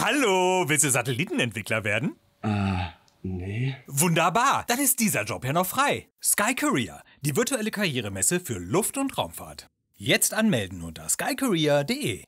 Hallo, willst du Satellitenentwickler werden? Äh, nee. Wunderbar, dann ist dieser Job ja noch frei. Sky Korea, die virtuelle Karrieremesse für Luft- und Raumfahrt. Jetzt anmelden unter skykorea.de.